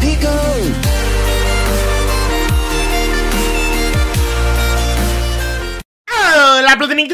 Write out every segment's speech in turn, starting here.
digo. Hola, Plutonic,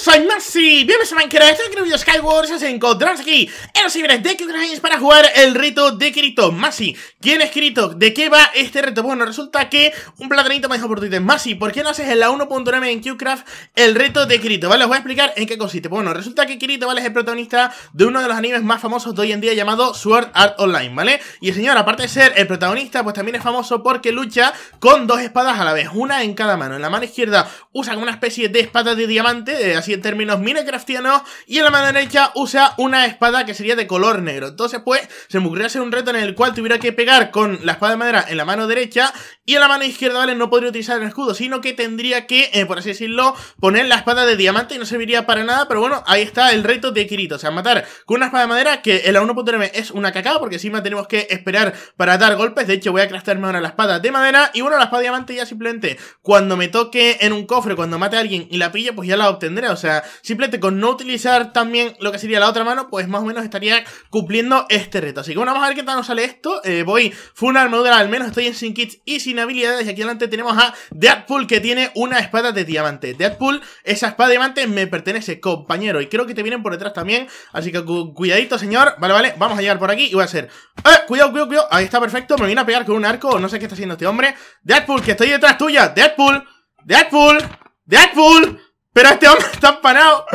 soy Maxi. Bienvenidos a Minecraft. Este es el video Skywars. Os encontramos aquí Así ¿de qué para jugar el reto de Kirito? Masi, ¿quién es Kirito? ¿De qué va este reto? Bueno, resulta que un platanito más dijo por Twitter, Masi, ¿por qué no haces en la 1.9 en Qcraft el reto de Kirito? Vale, os voy a explicar en qué consiste. Bueno, resulta que Kirito, ¿vale? Es el protagonista de uno de los animes más famosos de hoy en día llamado Sword Art Online, ¿vale? Y el señor, aparte de ser el protagonista, pues también es famoso porque lucha con dos espadas a la vez, una en cada mano. En la mano izquierda usa una especie de espada de diamante, eh, así en términos minecraftianos, y en la mano derecha usa una espada que sería de color negro. Entonces, pues, se me ocurrió hacer un reto en el cual tuviera que pegar con la espada de madera en la mano derecha y en la mano izquierda, ¿vale? No podría utilizar el escudo, sino que tendría que, eh, por así decirlo, poner la espada de diamante y no serviría para nada, pero bueno, ahí está el reto de Kirito. O sea, matar con una espada de madera que en la 1.9 es una cacao, porque encima tenemos que esperar para dar golpes. De hecho, voy a craftarme ahora la espada de madera y bueno, la espada de diamante ya simplemente cuando me toque en un cofre, cuando mate a alguien y la pille, pues ya la obtendré. O sea, simplemente con no utilizar también lo que sería la otra mano, pues más o menos estaría cumpliendo este reto. Así que bueno, vamos a ver qué tal nos sale esto. Eh, voy fue una armadura, al menos estoy en sin kits y sin habilidades. Y aquí adelante tenemos a Deadpool que tiene una espada de diamante. Deadpool, esa espada de diamante me pertenece, compañero. Y creo que te vienen por detrás también. Así que cuidadito, señor. Vale, vale, vamos a llegar por aquí y voy a hacer... ¡Eh! Cuidado, cuidado, cuidado. Ahí está perfecto. Me viene a pegar con un arco. No sé qué está haciendo este hombre. Deadpool, que estoy detrás tuya. Deadpool. Deadpool. Deadpool. Pero este hombre está empanado.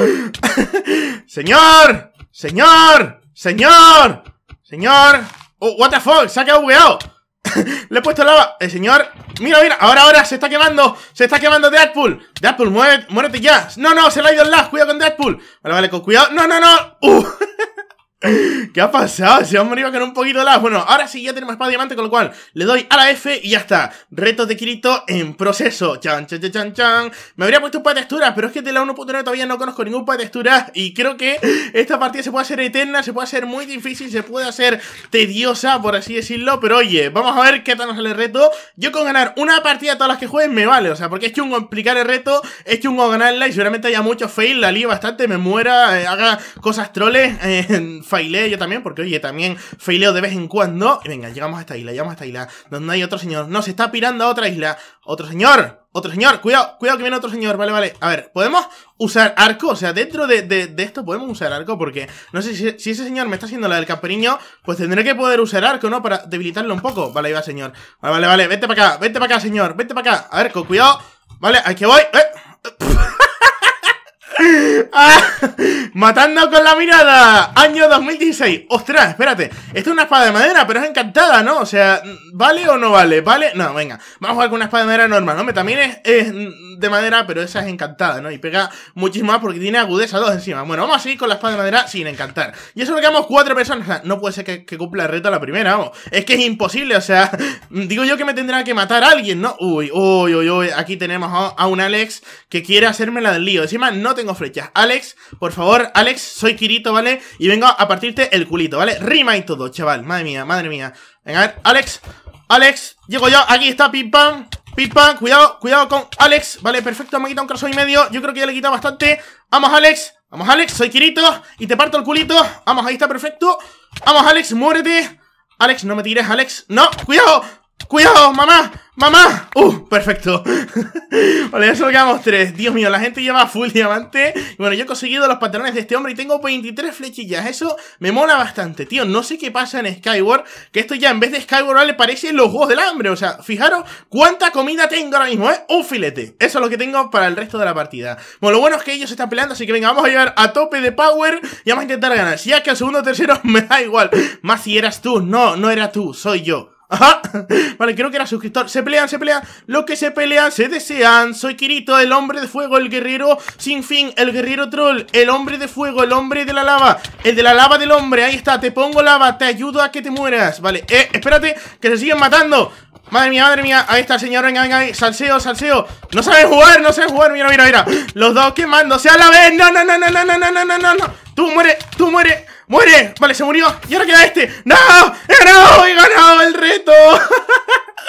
señor. Señor. ¡Señor! ¡Señor! Oh, what the fuck, se ha quedado bugueado Le he puesto lava, el eh, señor Mira, mira, ahora, ahora, se está quemando Se está quemando Deadpool, Deadpool, muérete, ya No, no, se le ha ido el lag, cuidado con Deadpool Vale, vale, con cuidado, no, no, no uh. ¿Qué ha pasado? Se han morido con un poquito de las. Bueno, ahora sí ya tenemos de diamante, con lo cual le doy a la F y ya está. Retos de Kirito en proceso. Chan, chan, chan, chan, chan. Me habría puesto un par de texturas, pero es que de la 1.9 todavía no conozco ningún par de texturas. Y creo que esta partida se puede hacer eterna, se puede hacer muy difícil, se puede hacer tediosa, por así decirlo. Pero oye, vamos a ver qué tal nos sale el reto. Yo con ganar una partida todas las que jueguen me vale. O sea, porque es chungo explicar el reto, es chungo ganarla y seguramente haya muchos fail, la lío bastante, me muera, eh, haga cosas troles. Eh, faileo yo también, porque oye, también faileo de vez en cuando. Y venga, llegamos a esta isla, llegamos a esta isla, donde hay otro señor. No, se está pirando a otra isla. Otro señor, otro señor, cuidado, cuidado que viene otro señor, vale, vale. A ver, ¿podemos usar arco? O sea, dentro de, esto podemos usar arco porque no sé si, ese señor me está haciendo la del camperiño, pues tendré que poder usar arco, ¿no? Para debilitarlo un poco. Vale, ahí va, señor. Vale, vale, vale, vete para acá, vete para acá, señor, vete para acá. A ver, con cuidado. Vale, aquí voy. Eh. Ah, ¡Matando con la mirada! Año 2016. ¡Ostras! Espérate. Esto es una espada de madera, pero es encantada, ¿no? O sea, ¿vale o no vale? ¿Vale? No, venga. Vamos a jugar con una espada de madera normal, ¿no? También es, de madera, pero esa es encantada, ¿no? Y pega muchísimo más porque tiene agudeza 2 encima. Bueno, vamos a seguir con la espada de madera sin encantar. Y eso lo quedamos cuatro personas. no puede ser que, cumpla el reto a la primera, vamos. Es que es imposible, o sea... Digo yo que me tendrá que matar a alguien, ¿no? Uy, uy, uy, uy. Aquí tenemos a, un Alex que quiere hacerme la del lío. Encima no tengo flechas. Alex. Por favor, Alex, soy Kirito, ¿vale? Y vengo a partirte el culito, ¿vale? Rima y todo, chaval. Madre mía, madre mía. Venga, a ver, Alex, Alex, llego yo. Aquí está, pim pam. Pim pam, cuidado, cuidado con Alex. Vale, perfecto, me ha quitado un craso y medio. Yo creo que ya le he quitado bastante. Vamos, Alex. Vamos, Alex, soy Kirito y te parto el culito. Vamos, ahí está, perfecto. Vamos, Alex, muérete. Alex, no me tires, Alex. No, cuidado. ¡Cuidado, mamá! ¡Mamá! ¡Uh! Perfecto. vale, ya solo quedamos tres. Dios mío, la gente lleva full diamante. Y bueno, yo he conseguido los pantalones de este hombre y tengo 23 flechillas. Eso me mola bastante, tío. No sé qué pasa en Skyward. Que esto ya en vez de Skyward le parece los juegos del hambre. O sea, fijaros cuánta comida tengo ahora mismo, ¿eh? Un filete. Eso es lo que tengo para el resto de la partida. Bueno, lo bueno es que ellos están peleando, así que venga, vamos a llevar a tope de power y vamos a intentar ganar. Si ya que al segundo o tercero me da igual. Más si eras tú. No, no era tú, soy yo. Vale, creo que era suscriptor. Se pelean, se pelean. Lo que se pelean, se desean. Soy Kirito, el hombre de fuego, el guerrero sin fin, el guerrero troll, el hombre de fuego, el hombre de la lava, el de la lava del hombre. Ahí está, te pongo lava, te ayudo a que te mueras. Vale, eh, espérate, que se siguen matando. Madre mía, madre mía, ahí está el señor, venga, venga, ahí. salseo, salseo. No sabes jugar, no sabes jugar, mira, mira, mira. Los dos quemándose a la vez. No, no, no, no, no, no, no, no, no, no. Tú muere, tú muere. ¡Muere! Vale, se murió. Y ahora queda este. ¡No! ¡He ganado! ¡He ganado el reto!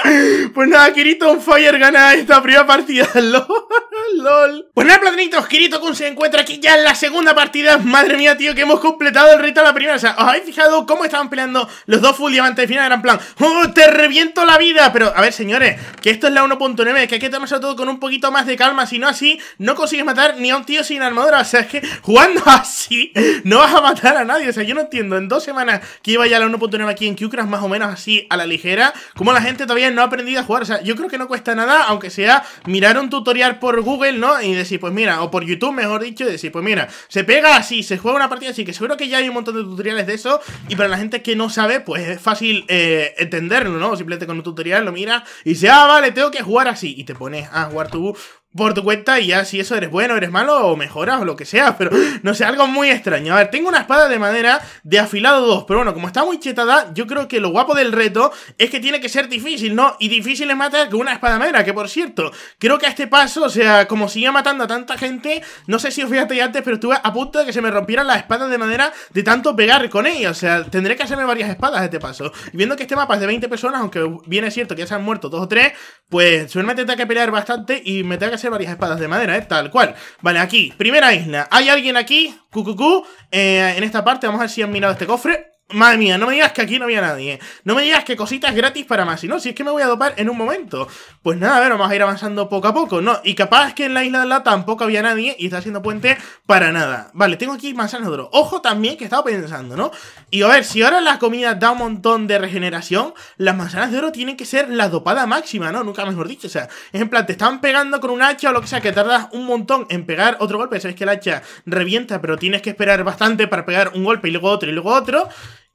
Pues nada, Kirito on Fire gana esta primera partida. LOL. Pues nada, platanitos, Kirito Kun se encuentra aquí ya en la segunda partida. Madre mía, tío, que hemos completado el reto de la primera. O sea, ¿os habéis fijado cómo estaban peleando los dos full diamantes? de final eran plan, oh, te reviento la vida! Pero, a ver, señores, que esto es la 1.9, que hay que tomarse todo con un poquito más de calma. Si no así, no consigues matar ni a un tío sin armadura. O sea, es que jugando así, no vas a matar a nadie. O sea, yo no entiendo. En dos semanas que iba ya la 1.9 aquí en Qcraft, más o menos así, a la ligera, como la gente todavía no he aprendido a jugar. O sea, yo creo que no cuesta nada, aunque sea mirar un tutorial por Google, ¿no? Y decir, pues mira, o por YouTube, mejor dicho, y decir, pues mira, se pega así, se juega una partida así, que seguro que ya hay un montón de tutoriales de eso. Y para la gente que no sabe, pues es fácil eh, entenderlo, ¿no? Simplemente con un tutorial lo mira y dice, ah, vale, tengo que jugar así. Y te pones a jugar tu por tu cuenta y ya si eso eres bueno, eres malo o mejoras o lo que sea, pero no sé, algo muy extraño. A ver, tengo una espada de madera de afilado 2, pero bueno, como está muy chetada, yo creo que lo guapo del reto es que tiene que ser difícil, ¿no? Y difícil es matar con una espada de madera, que por cierto, creo que a este paso, o sea, como sigue matando a tanta gente, no sé si os fijaste antes, pero estuve a punto de que se me rompieran las espadas de madera de tanto pegar con ella, o sea, tendré que hacerme varias espadas a este paso. Y viendo que este mapa es de 20 personas, aunque bien es cierto que ya se han muerto dos o tres, pues suele me que pelear bastante y me que varias espadas de madera, ¿eh? Tal cual. Vale, aquí, primera isla. ¿Hay alguien aquí? Cucucú. Eh, en esta parte, vamos a ver si han mirado este cofre. Madre mía, no me digas que aquí no había nadie. ¿eh? No me digas que cositas gratis para más. Si no, si es que me voy a dopar en un momento. Pues nada, a ver, vamos a ir avanzando poco a poco, ¿no? Y capaz que en la isla de la tampoco había nadie y está haciendo puente para nada. Vale, tengo aquí manzanas de oro. Ojo también que estaba pensando, ¿no? Y a ver, si ahora la comida da un montón de regeneración, las manzanas de oro tienen que ser la dopada máxima, ¿no? Nunca mejor dicho. O sea, es en plan, te están pegando con un hacha o lo que sea, que tardas un montón en pegar otro golpe. Sabes que el hacha revienta, pero tienes que esperar bastante para pegar un golpe y luego otro y luego otro.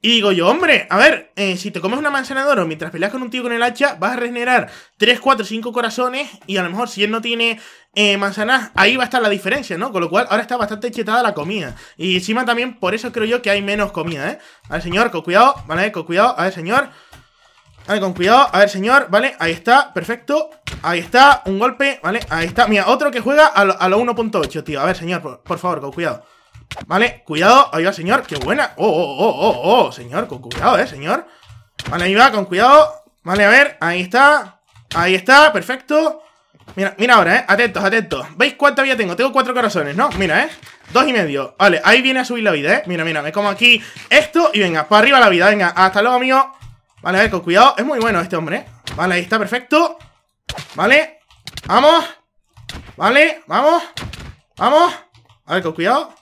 Y digo yo, hombre, a ver, eh, si te comes una manzana de oro mientras peleas con un tío con el hacha, vas a regenerar 3, 4, 5 corazones. Y a lo mejor si él no tiene eh, manzanas, ahí va a estar la diferencia, ¿no? Con lo cual, ahora está bastante chetada la comida. Y encima también, por eso creo yo que hay menos comida, ¿eh? A ver, señor, con cuidado, ¿vale? Con cuidado, a ver, señor. A ver, con cuidado, a ver, señor, ¿vale? Ahí está, perfecto. Ahí está, un golpe, ¿vale? Ahí está. Mira, otro que juega a lo, 1.8, tío. A ver, señor, por favor, con cuidado. Vale, cuidado, ahí va, señor, qué buena Oh, oh, oh, oh, oh, señor, con cuidado, eh, señor Vale, ahí va, con cuidado Vale, a ver, ahí está Ahí está, perfecto Mira, mira ahora, eh, atentos, atentos ¿Veis cuánta vida tengo? Tengo cuatro corazones, ¿no? Mira, eh Dos y medio, vale, ahí viene a subir la vida, eh Mira, mira, me como aquí esto y venga, para arriba la vida Venga, hasta luego, amigo Vale, a ver, con cuidado, es muy bueno este hombre, eh. Vale, ahí está, perfecto Vale, vamos Vale, vamos Vamos A ver, con cuidado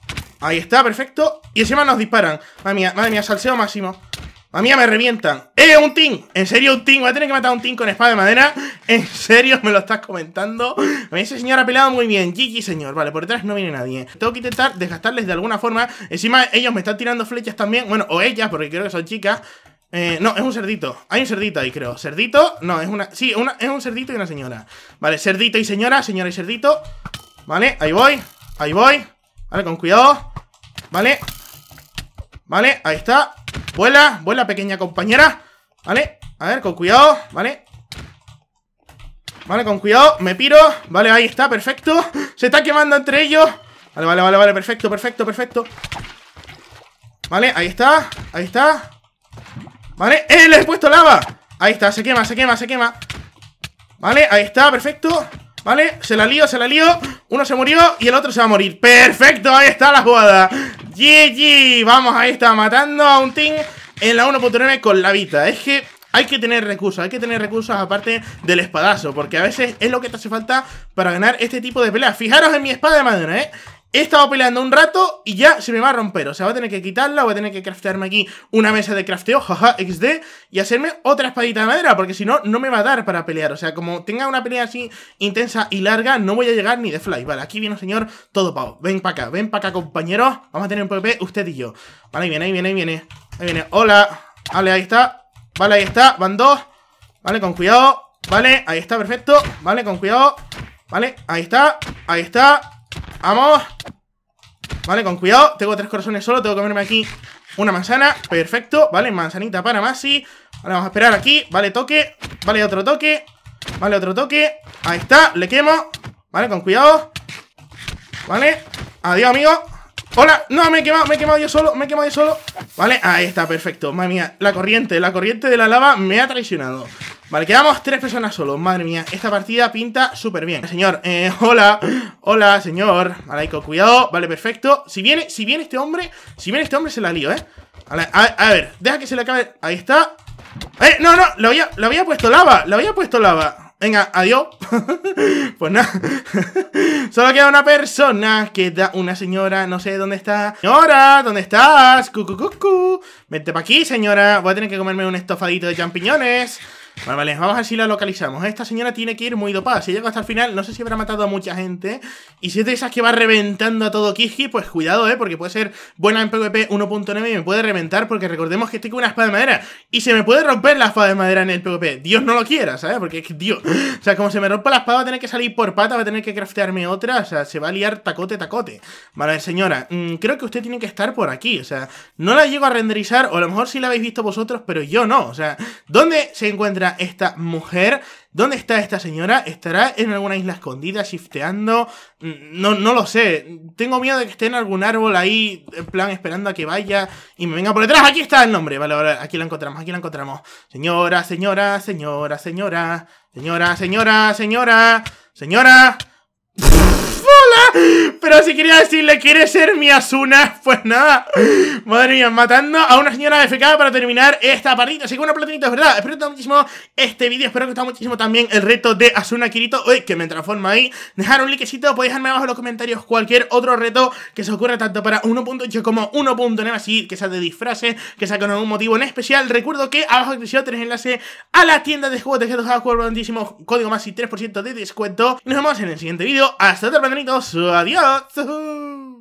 Ahí está, perfecto. Y encima nos disparan. Madre mía, madre mía, salseo máximo. Madre mía, me revientan. ¡Eh, un team! ¿En serio un team? Voy a tener que matar a un team con espada de madera. ¿En serio me lo estás comentando? Ese ese señor ha pelado muy bien. Gigi, señor. Vale, por detrás no viene nadie. Tengo que intentar desgastarles de alguna forma. Encima ellos me están tirando flechas también. Bueno, o ellas, porque creo que son chicas. Eh, no, es un cerdito. Hay un cerdito ahí, creo. ¿Cerdito? No, es una... Sí, una... es un cerdito y una señora. Vale, cerdito y señora, señora y cerdito. Vale, ahí voy. Ahí voy. Vale, con cuidado Vale Vale, ahí está Vuela, vuela pequeña compañera Vale, a ver, con cuidado Vale Vale, con cuidado, me piro Vale, ahí está, perfecto Se está quemando entre ellos Vale, vale, vale, vale, perfecto, perfecto, perfecto Vale, ahí está, ahí está Vale, ¡eh! Le he puesto lava Ahí está, se quema, se quema, se quema Vale, ahí está, perfecto ¿Vale? Se la lío, se la lío Uno se murió y el otro se va a morir ¡Perfecto! Ahí está la jugada GG, vamos, ahí está, matando a un team en la 1.9 con la vita Es que hay que tener recursos, hay que tener recursos aparte del espadazo, porque a veces es lo que te hace falta para ganar este tipo de peleas. Fijaros en mi espada de madera, ¿eh? He estado peleando un rato y ya se me va a romper. O sea, voy a tener que quitarla, voy a tener que craftearme aquí una mesa de crafteo, jaja, XD, y hacerme otra espadita de madera, porque si no, no me va a dar para pelear. O sea, como tenga una pelea así intensa y larga, no voy a llegar ni de fly. Vale, aquí viene un señor todo pavo. Ven para acá, ven para acá, compañero, Vamos a tener un PvP usted y yo. Vale, ahí viene, ahí viene, ahí viene. Ahí viene, hola. Vale, ahí está. Vale, ahí está, van dos. Vale, con cuidado. Vale, ahí está, perfecto. Vale, con cuidado. Vale, ahí está, ahí está. ¡Vamos! Vale, con cuidado Tengo tres corazones solo Tengo que comerme aquí una manzana Perfecto Vale, manzanita para Masi Vale, vamos a esperar aquí Vale, toque Vale, otro toque Vale, otro toque Ahí está Le quemo Vale, con cuidado Vale Adiós, amigo Hola, no, me he quemado, me he quemado yo solo, me he quemado yo solo Vale, ahí está, perfecto Madre mía, la corriente, la corriente de la lava me ha traicionado Vale, quedamos tres personas solo Madre mía, esta partida pinta súper bien Señor, eh, hola Hola, señor. Alaiko, cuidado. Vale, perfecto. Si viene, si viene este hombre, si viene este hombre se la lío, ¿eh? A, ver, deja que se le acabe. Ahí está. ¡Eh! No, no, lo había, lo había puesto lava. Lo había puesto lava. Venga, adiós. pues nada. Solo queda una persona. Queda una señora. No sé dónde está. Señora, ¿dónde estás? cu, cucu. Vente para aquí, señora. Voy a tener que comerme un estofadito de champiñones. Vale, vale, vamos a ver si la localizamos. Esta señora tiene que ir muy dopada. Si llega hasta el final, no sé si habrá matado a mucha gente. Y si es de esas que va reventando a todo Kiski, pues cuidado, ¿eh? Porque puede ser buena en PvP 1.9 y me puede reventar. Porque recordemos que estoy con una espada de madera. Y se me puede romper la espada de madera en el PvP. Dios no lo quiera, ¿sabes? Porque es que, Dios. O sea, como se me rompa la espada, va a tener que salir por pata, va a tener que craftearme otra. O sea, se va a liar tacote, tacote. Vale, señora. Mm, creo que usted tiene que estar por aquí. O sea, no la llego a renderizar. O a lo mejor sí la habéis visto vosotros, pero yo no. O sea, ¿dónde se encuentra? esta mujer? ¿Dónde está esta señora? ¿Estará en alguna isla escondida, shifteando? Mm, no, no lo sé. Tengo miedo de que esté en algún árbol ahí, en plan, esperando a que vaya y me venga por detrás. Aquí está el nombre. Vale, vale, aquí la encontramos, aquí la encontramos. Señora, señora, señora, señora. Señora, señora, señora. Señora. ¡Hola! Pero si quería decirle, ¿quiere ser mi Asuna? Pues nada. Madre mía, matando a una señora de FK para terminar esta partida. Así que una platinita, es verdad. Espero que te muchísimo este vídeo. Espero que te muchísimo también el reto de Asuna Kirito. Uy, que me transforma ahí. Dejar un likecito. Podéis dejarme abajo en los comentarios cualquier otro reto que se ocurra tanto para 1.8 como 1.9. Así que sea de disfraces, que sea con algún motivo en especial. Recuerdo que abajo en descripción tenéis enlace a la tienda de juegos de con Hardcore. Código más y 3% de descuento. nos vemos en el siguiente vídeo. Hasta otra, platinitos. Adiós. Doctor Who.